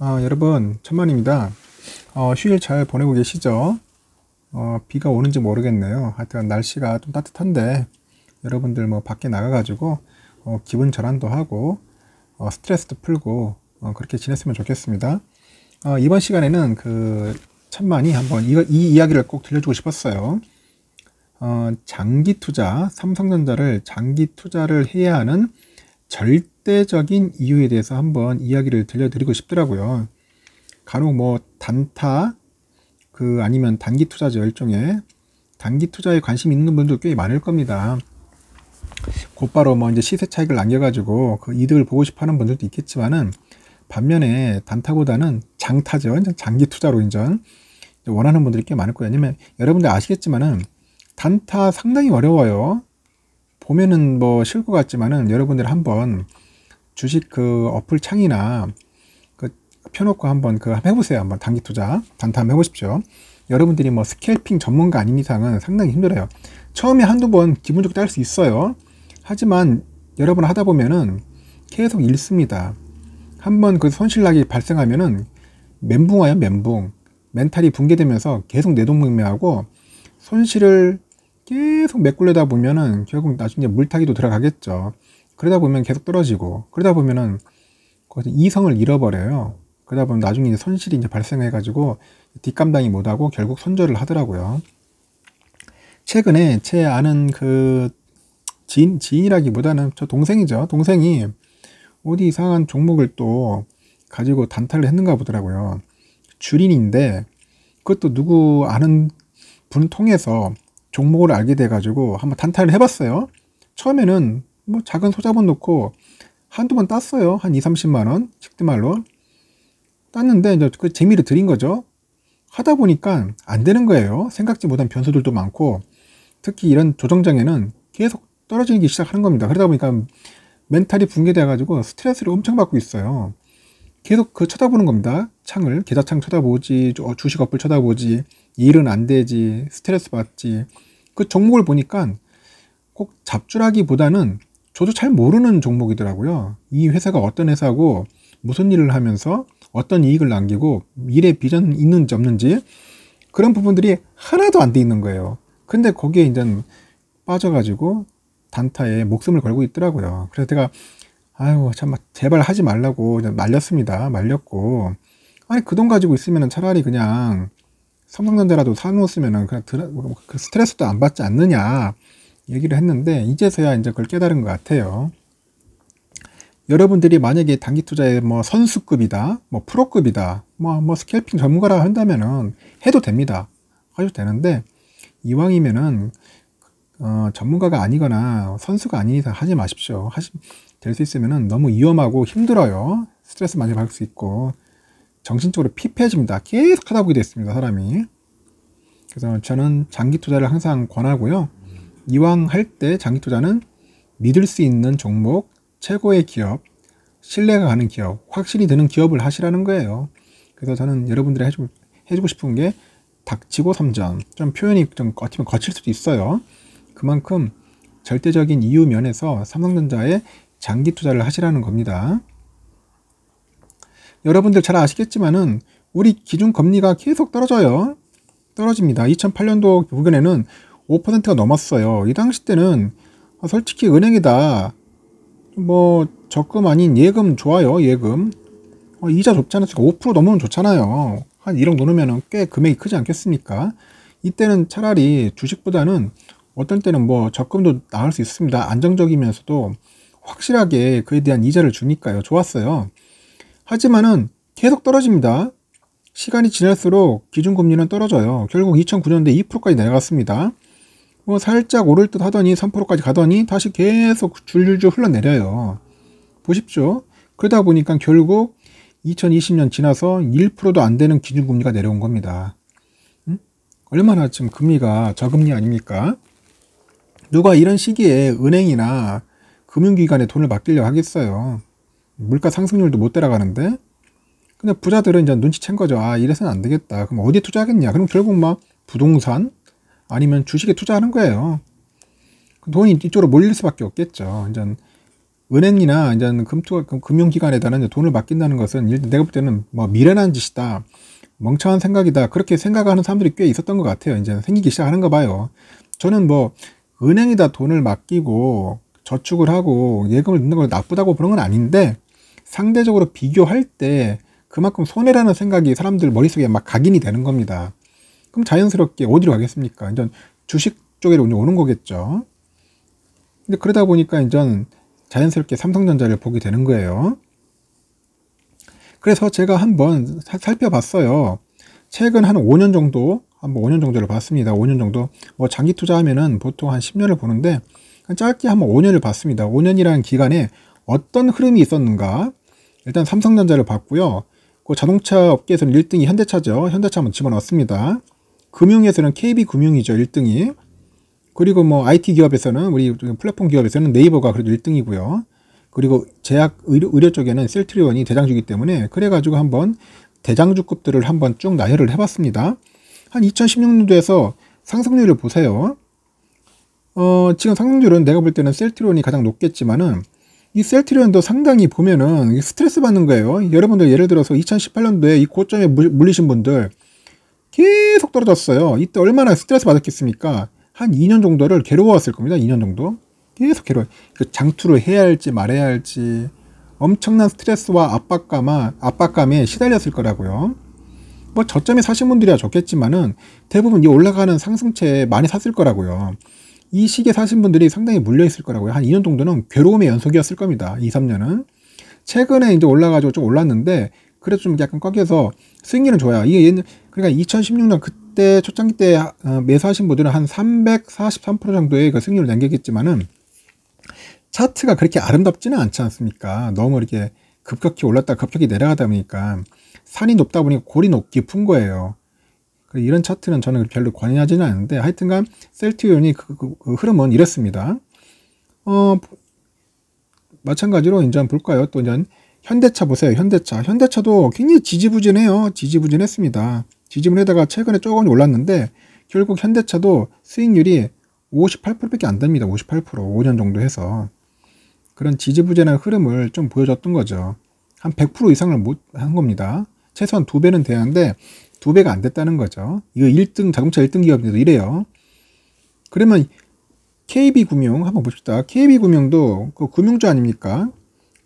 아, 여러분 천만입니다. 어, 휴일 잘 보내고 계시죠? 어, 비가 오는지 모르겠네요. 하여튼 날씨가 좀 따뜻한데 여러분들 뭐 밖에 나가가지고 어, 기분 전환도 하고 어, 스트레스도 풀고 어, 그렇게 지냈으면 좋겠습니다. 어, 이번 시간에는 그 천만이 한번 이, 이 이야기를 꼭 들려주고 싶었어요. 어, 장기 투자, 삼성전자를 장기 투자를 해야 하는 절 확대적인 이유에 대해서 한번 이야기를 들려드리고 싶더라고요. 간혹 뭐 단타, 그 아니면 단기 투자죠. 일종의 단기 투자에 관심 있는 분들 꽤 많을 겁니다. 곧바로 뭐 이제 시세 차익을 남겨가지고 그 이득을 보고 싶어 하는 분들도 있겠지만은 반면에 단타보다는 장타죠. 장기 투자로 인전 원하는 분들이 꽤 많을 거예요. 왜냐면 여러분들 아시겠지만은 단타 상당히 어려워요. 보면은 뭐 싫을 것 같지만은 여러분들 한번 주식 그 어플 창이나 그 펴놓고 한번 그 해보세요. 한번 단기 투자 단탐 해보십시오. 여러분들이 뭐 스캘핑 전문가 아닌 이상은 상당히 힘들어요. 처음에 한두 번 기분 좋게 딸수 있어요. 하지만 여러 분 하다 보면은 계속 잃습니다. 한번 그 손실락이 발생하면은 멘붕 와요, 멘붕. 멘탈이 붕괴되면서 계속 내동맥매하고 손실을 계속 메꾸려다 보면은 결국 나중에 물타기도 들어가겠죠. 그러다 보면 계속 떨어지고 그러다 보면은 거의 이성을 잃어버려요. 그러다 보면 나중에 이제 손실이 이제 발생해가지고 뒷감당이 못하고 결국 손절을 하더라고요. 최근에 제 아는 그 지인 지인이라기보다는 저 동생이죠. 동생이 어디 이상한 종목을 또 가지고 단타를 했는가 보더라고요. 주린인데 그것도 누구 아는 분 통해서 종목을 알게 돼가지고 한번 단타를 해봤어요. 처음에는 뭐 작은 소자본 놓고 한두 번 땄어요. 한 2, 30만 원, 식대말로. 땄는데 이제 그 재미를 들인 거죠. 하다 보니까 안 되는 거예요. 생각지 못한 변수들도 많고 특히 이런 조정장에는 계속 떨어지기 시작하는 겁니다. 그러다 보니까 멘탈이 붕괴돼 가지고 스트레스를 엄청 받고 있어요. 계속 그 쳐다보는 겁니다. 창을 계좌창 쳐다보지 어, 주식 업플 쳐다보지 일은 안 되지 스트레스 받지 그 종목을 보니까 꼭 잡주라기보다는 저도 잘 모르는 종목이더라고요. 이 회사가 어떤 회사고 무슨 일을 하면서 어떤 이익을 남기고 미래 비전 있는지 없는지 그런 부분들이 하나도 안 돼 있는 거예요. 근데 거기에 이제 빠져가지고 단타에 목숨을 걸고 있더라고요. 그래서 제가 아유 참 제발 하지 말라고 말렸습니다. 말렸고 아니 그 돈 가지고 있으면 차라리 그냥 삼성전자라도 사놓으면은 그냥 드라, 뭐 그 스트레스도 안 받지 않느냐 얘기를 했는데 이제서야 이제 그걸 깨달은 것 같아요. 여러분들이 만약에 단기 투자에 뭐 선수급이다, 뭐 프로급이다, 뭐, 뭐 스캘핑 전문가라 한다면은 해도 됩니다. 해도 되는데 이왕이면은 어, 전문가가 아니거나 선수가 아닌 이상 하지 마십시오. 하시 될수 있으면은 너무 위험하고 힘들어요. 스트레스 많이 받을 수 있고 정신적으로 피폐해집니다. 계속 하다 보게 됐습니다. 사람이. 그래서 저는 장기 투자를 항상 권하고요. 이왕 할 때 장기 투자는 믿을 수 있는 종목, 최고의 기업, 신뢰가 가는 기업, 확실히 드는 기업을 하시라는 거예요. 그래서 저는 여러분들이 해주고, 해주고 싶은 게 닥치고 3점. 좀 표현이 좀 어쩌면 거칠 수도 있어요. 그만큼 절대적인 이유 면에서 삼성전자에 장기 투자를 하시라는 겁니다. 여러분들 잘 아시겠지만은 우리 기준 금리가 계속 떨어져요. 떨어집니다. 2008년도 부근에는 5%가 넘었어요. 이 당시 때는 아, 솔직히 은행이다. 뭐 적금 아닌 예금 좋아요. 예금. 어, 이자 좋지 않으니까 5% 넘으면 좋잖아요. 한 1억 넣으면 꽤 금액이 크지 않겠습니까? 이때는 차라리 주식보다는 어떤 때는 뭐 적금도 나을 수 있습니다. 안정적이면서도 확실하게 그에 대한 이자를 주니까요. 좋았어요. 하지만은 계속 떨어집니다. 시간이 지날수록 기준금리는 떨어져요. 결국 2009년도에 2%까지 내려갔습니다. 어, 살짝 오를 듯 하더니 3%까지 가더니 다시 계속 줄줄줄 흘러내려요. 보십시오. 그러다 보니까 결국 2020년 지나서 1%도 안 되는 기준금리가 내려온 겁니다. 응? 얼마나 지금 금리가 저금리 아닙니까? 누가 이런 시기에 은행이나 금융기관에 돈을 맡기려 하겠어요. 물가 상승률도 못 따라가는데. 근데 부자들은 이제 눈치챈 거죠. 아, 이래서는 안 되겠다. 그럼 어디에 투자하겠냐? 그럼 결국 막 부동산, 아니면 주식에 투자하는 거예요. 그 돈이 이쪽으로 몰릴 수밖에 없겠죠. 이제 은행이나 이제 금투 금융기관에다는 돈을 맡긴다는 것은 내가 볼 때는 뭐 미련한 짓이다, 멍청한 생각이다 그렇게 생각하는 사람들이 꽤 있었던 것 같아요. 이제 생기기 시작하는 거 봐요. 저는 뭐 은행에다 돈을 맡기고 저축을 하고 예금을 넣는 걸 나쁘다고 보는 건 아닌데 상대적으로 비교할 때 그만큼 손해라는 생각이 사람들 머릿속에 막 각인이 되는 겁니다. 그럼 자연스럽게 어디로 가겠습니까? 이제 주식 쪽으로 오는 거겠죠. 근데 그러다 보니까 이제 자연스럽게 삼성전자를 보게 되는 거예요. 그래서 제가 한번 살펴봤어요. 최근 한 5년 정도, 한 5년 정도를 봤습니다. 5년 정도. 뭐 장기 투자하면은 보통 한 10년을 보는데 짧게 한 5년을 봤습니다. 5년이라는 기간에 어떤 흐름이 있었는가. 일단 삼성전자를 봤고요. 그 자동차 업계에서는 1등이 현대차죠. 현대차 한번 집어넣었습니다. 금융에서는 KB금융이죠. 1등이. 그리고 뭐 IT 기업에서는 우리 플랫폼 기업에서는 네이버가 그래도 1등이고요. 그리고 제약 의료, 의료 쪽에는 셀트리온이 대장주기 이 때문에 그래가지고 한번 대장주급들을 한번 쭉 나열을 해봤습니다. 한 2016년도에서 상승률을 보세요. 어, 지금 상승률은 내가 볼 때는 셀트리온이 가장 높겠지만은 이 셀트리온도 상당히 보면은 스트레스 받는 거예요. 여러분들 예를 들어서 2018년도에 이 고점에 물리신 분들 계속 떨어졌어요. 이때 얼마나 스트레스 받았겠습니까? 한 2년 정도를 괴로웠을 겁니다. 2년 정도. 계속 괴로워. 그 장투를 해야 할지 말아야 할지 엄청난 스트레스와 압박감아, 압박감에 시달렸을 거라고요. 뭐 저점에 사신 분들이야 좋겠지만은 대부분 이 올라가는 상승체에 많이 샀을 거라고요. 이 시기에 사신 분들이 상당히 물려있을 거라고요. 한 2년 정도는 괴로움의 연속이었을 겁니다. 2, 3년은. 최근에 이제 올라가지고 좀 올랐는데 그래도 좀 약간 꺾여서 승익률은 좋아요. 이게 옛날, 그러니까 2016년 그때 초창기 때 어, 매수하신 분들은 한 343% 정도의 그 수익률을 남겼겠지만은 차트가 그렇게 아름답지는 않지 않습니까? 너무 이렇게 급격히 올랐다 급격히 내려가다 보니까 산이 높다 보니까 골이 높, 깊은 거예요. 그 이런 차트는 저는 별로 관여하지는 않는데 하여튼간 셀트리온이 그, 그, 그, 흐름은 이렇습니다. 어, 마찬가지로 인제 볼까요? 또 이제 현대차 보세요. 현대차. 현대차도 굉장히 지지부진해요. 지지부진했습니다. 지지부진에다가 최근에 조금 올랐는데 결국 현대차도 수익률이 58%밖에 안 됩니다. 58% 5년 정도 해서 그런 지지부진한 흐름을 좀 보여줬던 거죠. 한 100% 이상을 못 한 겁니다. 최소한 두 배는 되는데 두 배가 안 됐다는 거죠. 이거 1등 자동차 1등 기업인데도 이래요. 그러면 KB 금융 한번 봅시다. KB 금융도 그 금융주 아닙니까?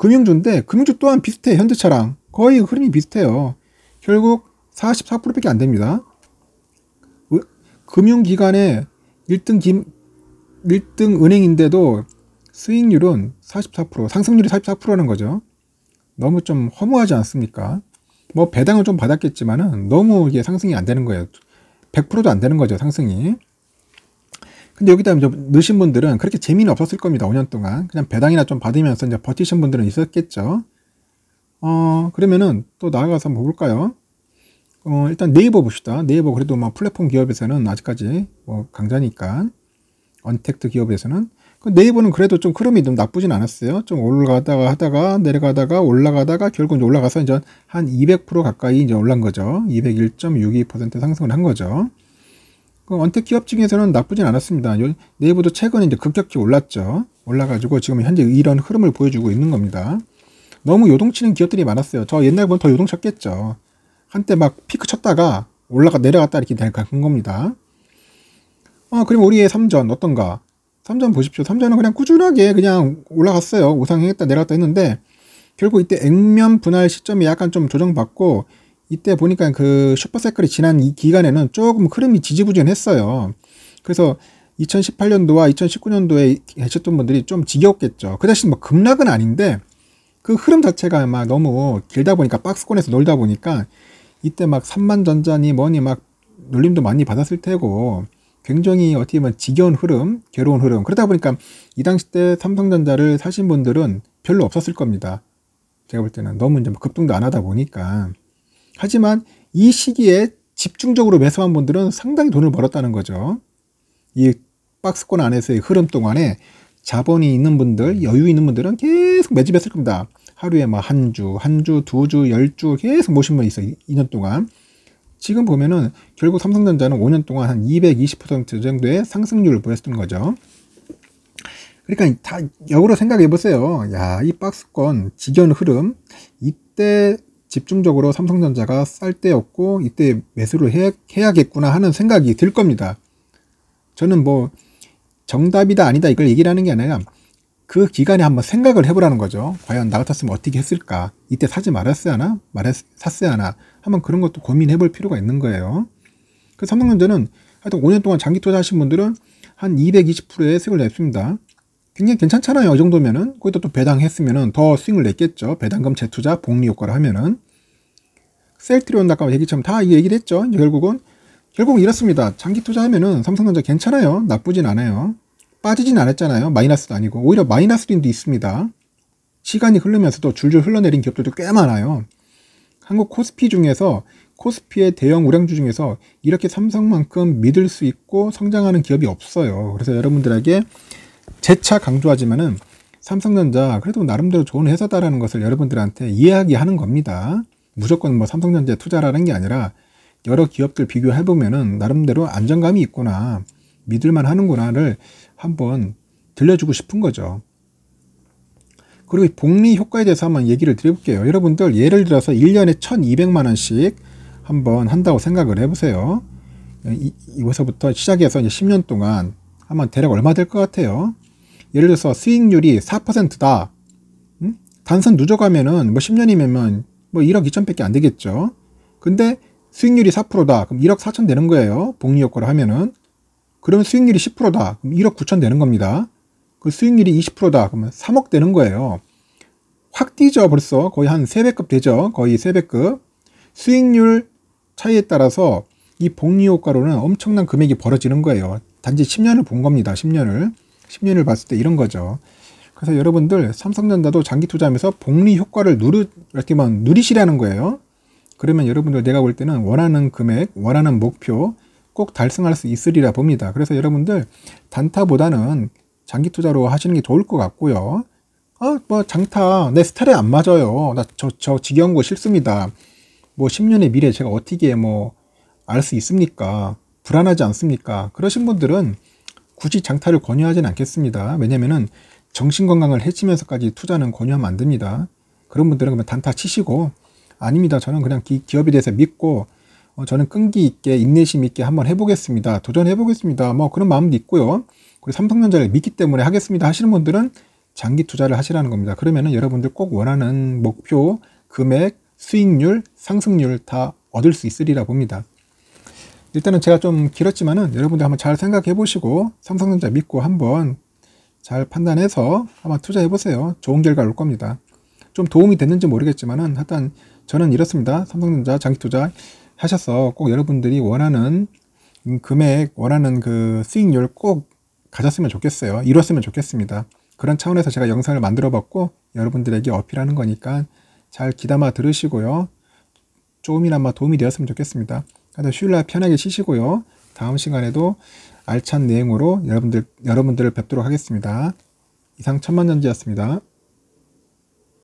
금융주인데 금융주 또한 비슷해 현대차랑 거의 흐름이 비슷해요. 결국 44%밖에 안 됩니다. 금융기관의 1등 김 1등 은행인데도 수익률은 44% 상승률이 44%라는 거죠. 너무 좀 허무하지 않습니까? 뭐 배당을 좀 받았겠지만은 너무 이게 상승이 안 되는 거예요. 100%도 안 되는 거죠 상승이. 근데 여기다 이제 넣으신 분들은 그렇게 재미는 없었을 겁니다. 5년 동안. 그냥 배당이나 좀 받으면서 이제 버티신 분들은 있었겠죠. 어, 그러면은 또 나아가서 한번 볼까요? 어, 일단 네이버 봅시다. 네이버 그래도 막 뭐 플랫폼 기업에서는 아직까지 뭐 강자니까. 언택트 기업에서는. 그 네이버는 그래도 좀 흐름이 좀 나쁘진 않았어요. 좀 올라가다가 하다가 내려가다가 올라가다가 결국 이제 올라가서 이제 한 200% 가까이 이제 올란 거죠. 201.62% 상승을 한 거죠. 그 언택 기업 중에서는 나쁘진 않았습니다. 네이버도 최근에 이제 급격히 올랐죠. 올라가지고 지금 현재 이런 흐름을 보여주고 있는 겁니다. 너무 요동치는 기업들이 많았어요. 저 옛날 보면 더 요동쳤겠죠. 한때 막 피크 쳤다가 올라가 내려갔다 이렇게 될된 겁니다. 어, 그럼 우리의 3전 어떤가? 3전 보십시오. 3전은 그냥 꾸준하게 그냥 올라갔어요. 우상했다 내려갔다 했는데 결국 이때 액면 분할 시점이 약간 좀 조정받고 이때 보니까 그 슈퍼사이클이 지난 이 기간에는 조금 흐름이 지지부진했어요. 그래서 2018년도와 2019년도에 계셨던 분들이 좀 지겹겠죠. 그 대신 뭐 급락은 아닌데 그 흐름 자체가 막 너무 길다 보니까 박스권에서 놀다 보니까 이때 막 3만 전자니 뭐니 막 놀림도 많이 받았을 테고 굉장히 어떻게 보면 지겨운 흐름, 괴로운 흐름. 그러다 보니까 이 당시 때 삼성전자를 사신 분들은 별로 없었을 겁니다. 제가 볼 때는 너무 이제 뭐 급등도 안 하다 보니까. 하지만 이 시기에 집중적으로 매수한 분들은 상당히 돈을 벌었다는 거죠. 이 박스권 안에서의 흐름 동안에 자본이 있는 분들, 여유 있는 분들은 계속 매집했을 겁니다. 하루에 막한 뭐 주, 한 주, 두 주, 열 주 계속 모신 분이 있어요. 2년 동안. 지금 보면은 결국 삼성전자는 5년 동안 한 220% 정도의 상승률을 보였던 거죠. 그러니까 다 역으로 생각해 보세요. 야, 이 박스권 직연 흐름 이때 집중적으로 삼성전자가 쌀 때였고 이때 매수를 해야, 해야겠구나 하는 생각이 들 겁니다. 저는 뭐 정답이다 아니다 이걸 얘기를 하는 게 아니라 그 기간에 한번 생각을 해보라는 거죠. 과연 나 같았으면 어떻게 했을까? 이때 사지 말았어야 하나? 말했, 샀어야 하나? 한번 그런 것도 고민해 볼 필요가 있는 거예요. 그 삼성전자는 하여튼 5년 동안 장기 투자하신 분들은 한 220%의 수익을 냈습니다. 굉장히 괜찮잖아요. 이 정도면은. 거기다 또 배당했으면은 더 수익을 냈겠죠. 배당금 재투자 복리 효과를 하면은. 셀트리온 아까 얘기처럼 다 얘기를 했죠. 결국은 결국은 이렇습니다. 장기 투자하면은 삼성전자 괜찮아요. 나쁘진 않아요. 빠지진 않았잖아요. 마이너스도 아니고 오히려 마이너스 린도 있습니다. 시간이 흐르면서도 줄줄 흘러내린 기업들도 꽤 많아요. 한국 코스피 중에서 코스피의 대형 우량주 중에서 이렇게 삼성만큼 믿을 수 있고 성장하는 기업이 없어요. 그래서 여러분들에게 재차 강조하지만은 삼성전자 그래도 나름대로 좋은 회사다라는 것을 여러분들한테 이해하게 하는 겁니다. 무조건 뭐 삼성전자에 투자라는 게 아니라 여러 기업들 비교해 보면은 나름대로 안정감이 있구나 믿을만 하는구나를 한번 들려주고 싶은 거죠. 그리고 복리 효과에 대해서 한번 얘기를 드려볼게요. 여러분들 예를 들어서 1년에 1200만 원씩 한번 한다고 생각을 해보세요. 이, 곳에서부터 시작해서 이제 10년 동안 한번 대략 얼마 될 것 같아요? 예를 들어서 수익률이 4%다. 음? 단순 누적하면은 뭐 10년이면 뭐 1억 2천밖에 안 되겠죠. 근데 수익률이 4%다. 그럼 1억 4천 되는 거예요. 복리 효과를 하면은. 그러면 수익률이 10%다. 그럼 1억 9천 되는 겁니다. 그 수익률이 20%다. 그러면 3억 되는 거예요. 확 뛰죠. 벌써 거의 한 3배급 되죠. 거의 3배급. 수익률 차이에 따라서 이 복리 효과로는 엄청난 금액이 벌어지는 거예요. 단지 10년을 본 겁니다. 10년을. 10년을 봤을 때 이런 거죠. 그래서 여러분들 삼성전자도 장기 투자하면서 복리 효과를 누르 이렇게만 누리시라는 거예요. 그러면 여러분들 내가 볼 때는 원하는 금액, 원하는 목표 꼭 달성할 수 있으리라 봅니다. 그래서 여러분들 단타보다는 장기 투자로 하시는 게 좋을 것 같고요. 아, 뭐 장타 내 스타일에 안 맞아요. 나 저저 저 지겨운 거 싫습니다. 뭐 10년의 미래 제가 어떻게 뭐 알 수 있습니까? 불안하지 않습니까? 그러신 분들은 굳이 장타를 권유하진 않겠습니다. 왜냐면은 정신건강을 해치면서까지 투자는 권유하면 안 됩니다. 그런 분들은 그냥 단타 치시고 아닙니다. 저는 그냥 기, 업에 대해서 믿고 어, 저는 끈기 있게 인내심 있게 한번 해보겠습니다. 도전해보겠습니다. 뭐 그런 마음도 있고요. 그리고 삼성전자를 믿기 때문에 하겠습니다 하시는 분들은 장기 투자를 하시라는 겁니다. 그러면은 여러분들 꼭 원하는 목표, 금액, 수익률, 상승률 다 얻을 수 있으리라 봅니다. 일단은 제가 좀 길었지만은 여러분들 한번 잘 생각해 보시고 삼성전자 믿고 한번 잘 판단해서 한번 투자해 보세요. 좋은 결과 올 겁니다. 좀 도움이 됐는지 모르겠지만은 하여튼 저는 이렇습니다. 삼성전자 장기 투자 하셔서 꼭 여러분들이 원하는 음, 금액, 원하는 그 수익률 꼭 가졌으면 좋겠어요. 이뤘으면 좋겠습니다. 그런 차원에서 제가 영상을 만들어 봤고 여러분들에게 어필하는 거니까 잘 귀담아 들으시고요. 조금이나마 도움이 되었으면 좋겠습니다. 하여튼 일날 편하게 쉬시고요. 다음 시간에도 알찬 내용으로 여러분들, 여러분들을 뵙도록 하겠습니다. 이상 천만년지였습니다.